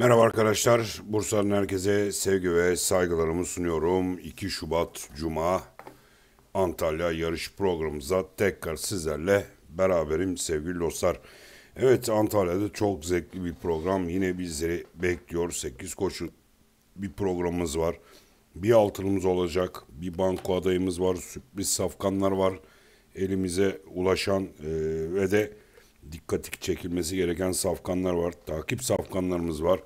Merhaba arkadaşlar. Bursa'nın herkese sevgi ve saygılarımı sunuyorum. 2 Şubat Cuma Antalya yarış programımıza tekrar sizlerle beraberim sevgili dostlar. Evet Antalya'da çok zevkli bir program yine bizleri bekliyor. 8 koşu bir programımız var. Bir altınımız olacak. Bir banko adayımız var. Sürpriz safkanlar var. Elimize ulaşan e, ve de dikkat çekilmesi gereken safkanlar var. Takip safkanlarımız var.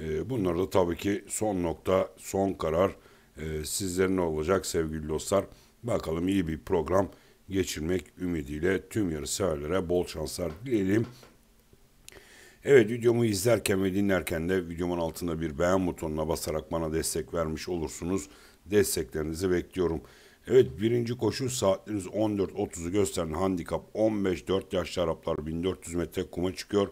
E, bunlar da tabii ki son nokta, son karar e, ee, sizlerin olacak sevgili dostlar. Bakalım iyi bir program geçirmek ümidiyle tüm yarışseverlere bol şanslar dileyelim. Evet videomu izlerken ve dinlerken de videomun altında bir beğen butonuna basarak bana destek vermiş olursunuz. Desteklerinizi bekliyorum. Evet birinci koşu saatlerimiz 14.30'u gösteren handikap 15-4 yaşlı Araplar 1400 metre kuma çıkıyor.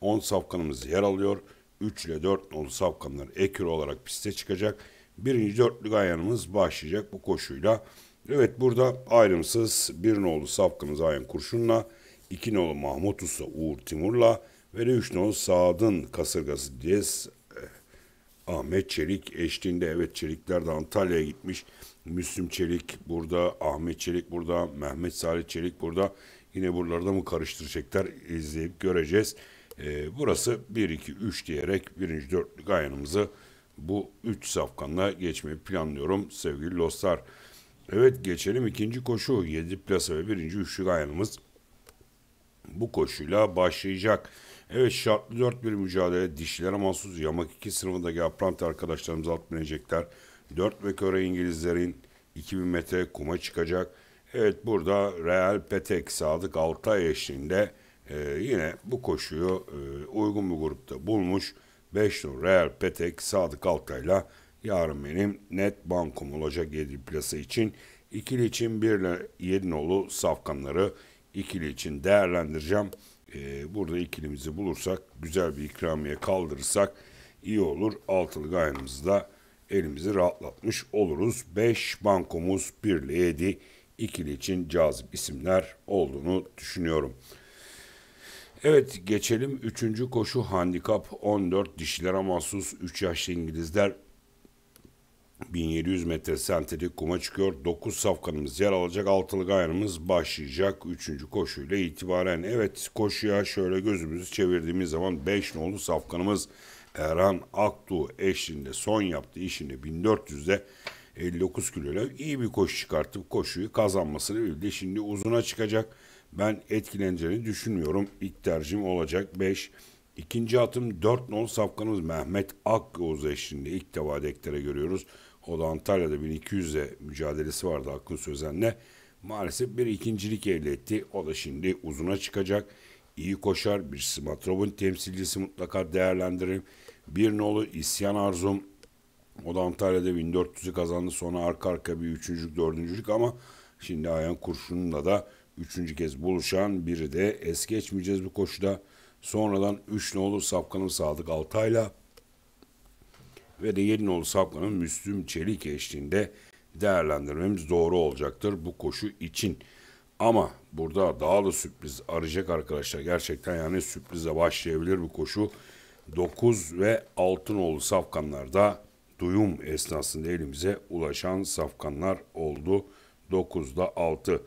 10 safkanımız yer alıyor. 3 ile 4 nolu safkanlar ekür olarak piste çıkacak. Birinci dörtlü ayanımız başlayacak bu koşuyla. Evet burada ayrımsız bir nolu safkanımız Ayan Kurşun'la, 2 nolu Mahmut Usta Uğur Timur'la ve de 3 nolu Saad'ın kasırgası Diyez eh, Ahmet Çelik eşliğinde evet Çelikler de Antalya'ya gitmiş. Müslüm Çelik burada, Ahmet Çelik burada, Mehmet Salih Çelik burada. Yine buralarda mı karıştıracaklar izleyip göreceğiz. E, burası 1-2-3 diyerek birinci dörtlük ayağımızı bu 3 safkanla geçmeyi planlıyorum sevgili dostlar. Evet geçelim ikinci koşu 7 plasa ve birinci üçlük ayağımız bu koşuyla başlayacak. Evet şartlı 4 bir mücadele dişilere mahsus yamak 2 sınıfındaki apranti arkadaşlarımız alt binecekler. 4 bekara İngilizlerin 2000 metre kuma çıkacak. Evet burada Real Petek Sadık Altay eşliğinde e, yine bu koşuyu e, uygun bir grupta bulmuş. 5 numara Real Petek Sadık Altay'la yarın benim net bankom olacak 7 plasa için. ikili için 1 ile 7 nolu safkanları ikili için değerlendireceğim. E, burada ikilimizi bulursak güzel bir ikramiye kaldırırsak iyi olur. Altılı gayrımızı da elimizi rahatlatmış oluruz. 5 bankomuz birliğeydi. İkili için cazip isimler olduğunu düşünüyorum. Evet geçelim 3. koşu handikap 14 dişilere mahsus 3 yaşlı İngilizler 1700 metre sentetik kuma çıkıyor. 9 safkanımız yer alacak. Altılı gayrımız başlayacak 3. koşuyla itibaren. Evet koşuya şöyle gözümüzü çevirdiğimiz zaman 5 nolu safkanımız Erhan Aktuğ eşliğinde son yaptığı işini 1400'de 59 kiloyla iyi bir koşu çıkartıp koşuyu kazanmasını bildi. Şimdi uzuna çıkacak. Ben etkileneceğini düşünmüyorum. İlk tercihim olacak 5. İkinci atım 4 nol safkanımız Mehmet Akgoğuz eşliğinde ilk defa deklere görüyoruz. O da Antalya'da 1200'e mücadelesi vardı Hakkı Sözen'le. Maalesef bir ikincilik elde etti. O da şimdi uzuna çıkacak iyi koşar, bir Simatrov'un temsilcisi mutlaka değerlendirir. Bir nolu isyan arzum. O da Antalya'da 1400'ü kazandı. Sonra arka arka bir üçüncülük, dördüncülük ama şimdi Ayan Kurşun'la da üçüncü kez buluşan biri de es geçmeyeceğiz bu koşuda. Sonradan 3 nolu Safkan'ın Sadık Altay'la ve de 7 nolu Safkan'ın Müslüm Çelik eşliğinde değerlendirmemiz doğru olacaktır bu koşu için. Ama burada daha da sürpriz arayacak arkadaşlar. Gerçekten yani sürprize başlayabilir bir koşu. 9 ve Altınoğlu safkanlarda duyum esnasında elimize ulaşan safkanlar oldu. 9'da 6.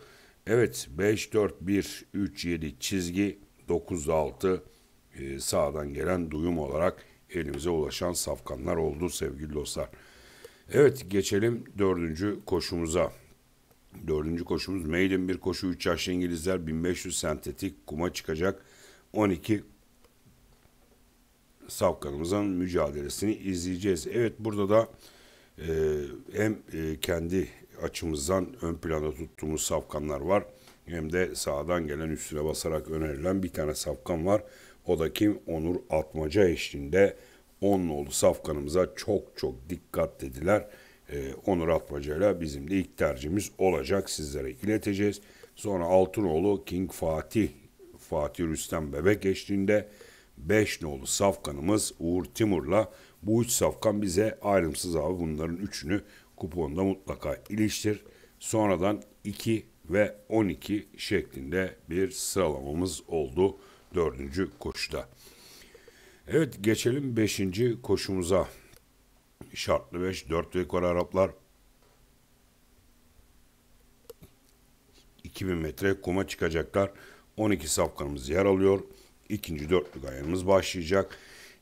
Evet 5 4 1 3 7 çizgi 9'da 6 e, sağdan gelen duyum olarak elimize ulaşan safkanlar oldu sevgili dostlar. Evet geçelim 4. koşumuza. Dördüncü koşumuz maiden bir koşu 3 yaşlı İngilizler 1500 sentetik kuma çıkacak 12 savkanımızın mücadelesini izleyeceğiz. Evet burada da e, hem e, kendi açımızdan ön planda tuttuğumuz safkanlar var hem de sağdan gelen üstüne basarak önerilen bir tane safkan var. O da kim? Onur Atmaca eşliğinde 10 nolu safkanımıza çok çok dikkat dediler e, Onur Atmaca'yla bizim de ilk tercihimiz olacak. Sizlere ileteceğiz. Sonra Altınoğlu King Fatih Fatih Rüstem Bebek eşliğinde 5 nolu safkanımız Uğur Timur'la bu üç safkan bize ayrımsız abi bunların üçünü kuponda mutlaka iliştir. Sonradan 2 ve 12 şeklinde bir sıralamamız oldu dördüncü koşuda. Evet geçelim beşinci koşumuza şartlı 5, 4 rekor Araplar, 2000 metre kuma çıkacaklar. 12 safkanımız yer alıyor. İkinci dörtlük ayarımız başlayacak.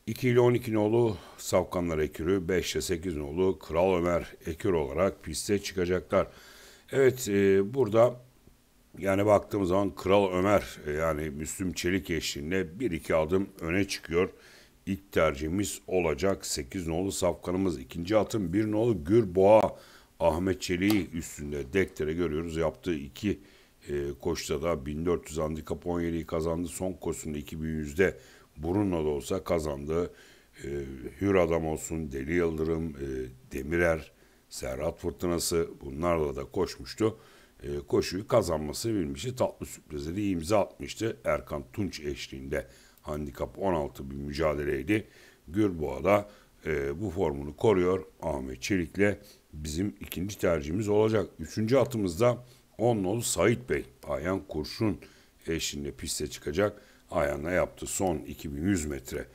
2 ile 12 nolu Safkanlar Ekürü, 5 ile 8 nolu Kral Ömer Ekür olarak piste çıkacaklar. Evet e, burada yani baktığımız zaman Kral Ömer e, yani Müslüm Çelik eşliğinde 1-2 adım öne çıkıyor ilk tercihimiz olacak. 8 nolu safkanımız ikinci atın 1 nolu Gürboğa Ahmet Çelik'i üstünde dektire görüyoruz. Yaptığı 2 e, koşta da 1400 handikap 17'yi kazandı. Son koşusunda 2100'de Bruno da olsa kazandı. E, Hür Adam olsun, Deli Yıldırım, e, Demirer, Serhat Fırtınası bunlarla da koşmuştu. E, koşuyu kazanması bilmişti. Tatlı sürprize de imza atmıştı Erkan Tunç eşliğinde handikap 16 bir mücadeleydi. Gürboğa'da e, bu formunu koruyor. Ahmet Çelik'le bizim ikinci tercihimiz olacak. Üçüncü atımızda 10 nolu Sait Bey. Ayan Kurşun eşliğinde piste çıkacak. Ayhan'la yaptı son 2100 metre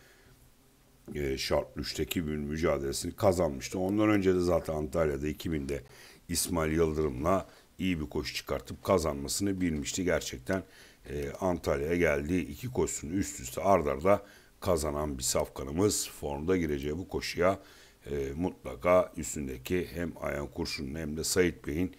e, şart 3'teki bir mücadelesini kazanmıştı. Ondan önce de zaten Antalya'da 2000'de İsmail Yıldırım'la iyi bir koşu çıkartıp kazanmasını bilmişti. Gerçekten e, Antalya'ya geldi. iki koşusunu üst üste ard arda kazanan bir safkanımız formda gireceği bu koşuya e, mutlaka üstündeki hem Ayhan Kurşun'un hem de Sait Bey'in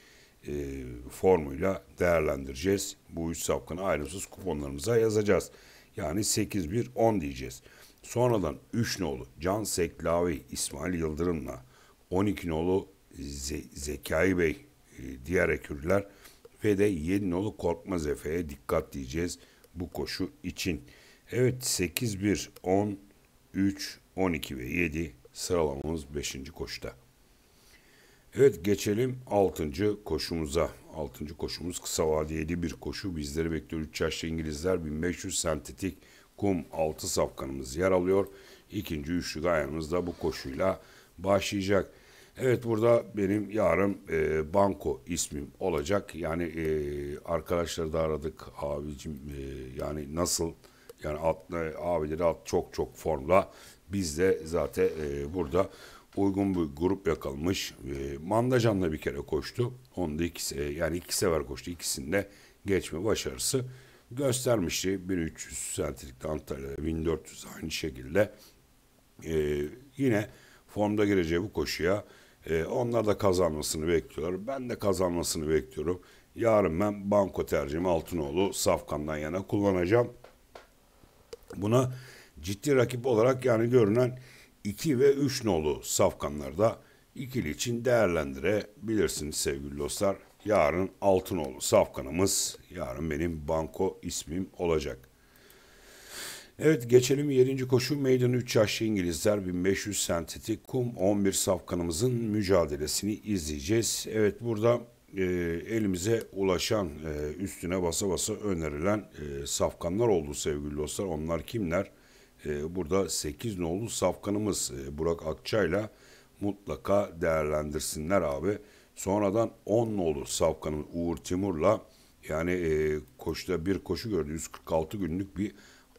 e, formuyla değerlendireceğiz. Bu üç safkanı ayrımsız kuponlarımıza yazacağız. Yani 8-1-10 diyeceğiz. Sonradan 3 nolu Can Seklavi İsmail Yıldırım'la 12 nolu Ze Zekai Bey e, diğer ekürler ve de Yeninoğlu Korkmaz Efe'ye dikkat diyeceğiz bu koşu için. Evet 8 1 10 3 12 ve 7 sıralamamız 5. koşuda. Evet geçelim 6. koşumuza. 6. koşumuz kısa vadiyeli bir koşu. Bizleri bekliyor 3 yaşlı İngilizler 1500 sentetik kum 6 safkanımız yer alıyor. İkinci üçlü da bu koşuyla başlayacak. Evet burada benim yarım e, Banko ismim olacak. Yani e, arkadaşları da aradık abicim e, yani nasıl yani at, e, abileri at çok çok formda. Biz de zaten e, burada uygun bir grup yakalmış E, Mandacan'la bir kere koştu. Onda ikisi e, yani iki sefer koştu. İkisinde geçme başarısı göstermişti. 1300 santilikte Antalya'da 1400 aynı şekilde. E, yine formda gireceği bu koşuya e, onlar da kazanmasını bekliyorlar. Ben de kazanmasını bekliyorum. Yarın ben banko tercihimi Altınoğlu Safkan'dan yana kullanacağım. Buna ciddi rakip olarak yani görünen 2 ve 3 nolu Safkanlarda ikili için değerlendirebilirsiniz sevgili dostlar. Yarın Altınoğlu Safkan'ımız yarın benim banko ismim olacak. Evet geçelim 7. Koşu Meydanı 3 yaşlı İngilizler 1500 sentetik kum 11 safkanımızın mücadelesini izleyeceğiz. Evet burada e, elimize ulaşan e, üstüne basa basa önerilen e, safkanlar oldu sevgili dostlar. Onlar kimler? E, burada 8 nolu safkanımız e, Burak Akçay'la mutlaka değerlendirsinler abi. Sonradan 10 nolu safkanın Uğur Timur'la yani e, koşuda bir koşu gördü. 146 günlük bir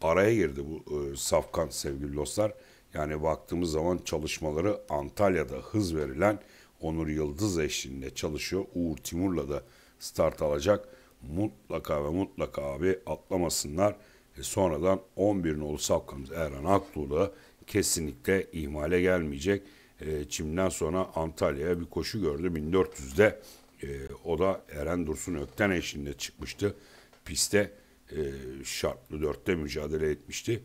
araya girdi bu e, Safkan sevgili dostlar. Yani baktığımız zaman çalışmaları Antalya'da hız verilen Onur Yıldız eşliğinde çalışıyor. Uğur Timur'la da start alacak. Mutlaka ve mutlaka abi atlamasınlar. E sonradan 11 nolu safkamız Erhan Aktuğ'da kesinlikle ihmale gelmeyecek. E, Çim'den sonra Antalya'ya bir koşu gördü 1400'de. E, o da Eren Dursun Ökten eşliğinde çıkmıştı piste e, şartlı dörtte mücadele etmişti.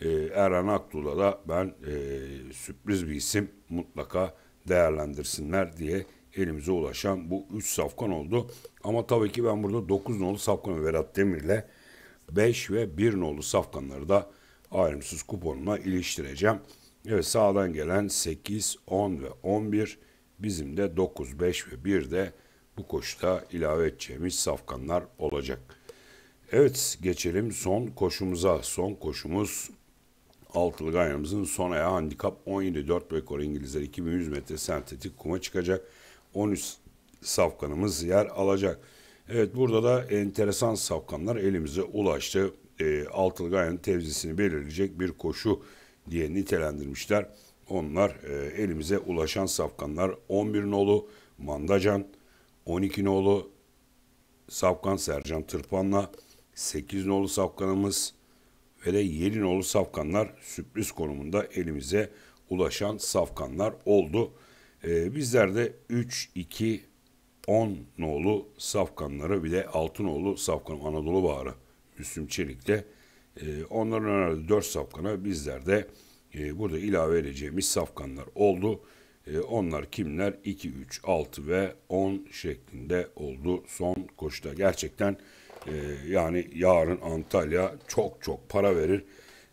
E, Erhan Aktul'a da ben e, sürpriz bir isim mutlaka değerlendirsinler diye elimize ulaşan bu 3 safkan oldu. Ama tabii ki ben burada 9 nolu safkan Vedat Demir'le 5 ve 1 nolu safkanları da ayrımsız kuponuna iliştireceğim. Evet sağdan gelen 8, 10 ve 11 bizim de 9, 5 ve 1 de bu koşuda ilave edeceğimiz safkanlar olacak. Evet geçelim son koşumuza. Son koşumuz altılı gayrımızın son ayağı handikap 17-4 rekor İngilizler 2100 metre sentetik kuma çıkacak. 13 safkanımız yer alacak. Evet burada da enteresan safkanlar elimize ulaştı. E, ee, altılı gayrının tevzisini belirleyecek bir koşu diye nitelendirmişler. Onlar e, elimize ulaşan safkanlar 11 nolu Mandacan, 12 nolu Safkan Sercan Tırpan'la 8 nolu safkanımız ve de 7 nolu safkanlar sürpriz konumunda elimize ulaşan safkanlar oldu. Ee, bizler de 3, 2, 10 nolu safkanları bir de 6 nolu safkan Anadolu Bağrı Müslüm Çelik'te e, onların önerdiği 4 safkana bizler de e, burada ilave edeceğimiz safkanlar oldu. E, onlar kimler? 2, 3, 6 ve 10 şeklinde oldu son koşuda. Gerçekten ee, yani yarın Antalya çok çok para verir.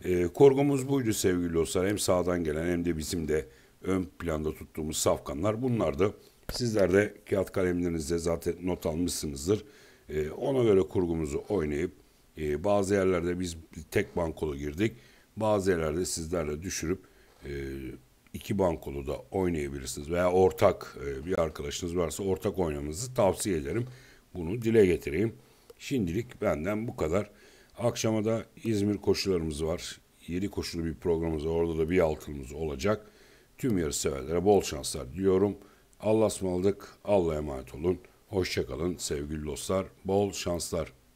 E, korkumuz buydu sevgili dostlar. Hem sağdan gelen hem de bizim de ön planda tuttuğumuz safkanlar bunlardı. Sizler de kağıt kalemlerinizde zaten not almışsınızdır. E, ona göre kurgumuzu oynayıp e, bazı yerlerde biz tek bankolu girdik. Bazı yerlerde sizlerle düşürüp e, iki bankolu da oynayabilirsiniz. Veya ortak e, bir arkadaşınız varsa ortak oynamanızı tavsiye ederim. Bunu dile getireyim. Şimdilik benden bu kadar. Akşama da İzmir koşularımız var. Yedi koşulu bir programımız var. Orada da bir altınımız olacak. Tüm yarış severlere bol şanslar diliyorum. Allah'a ısmarladık. Allah'a emanet olun. Hoşçakalın sevgili dostlar. Bol şanslar.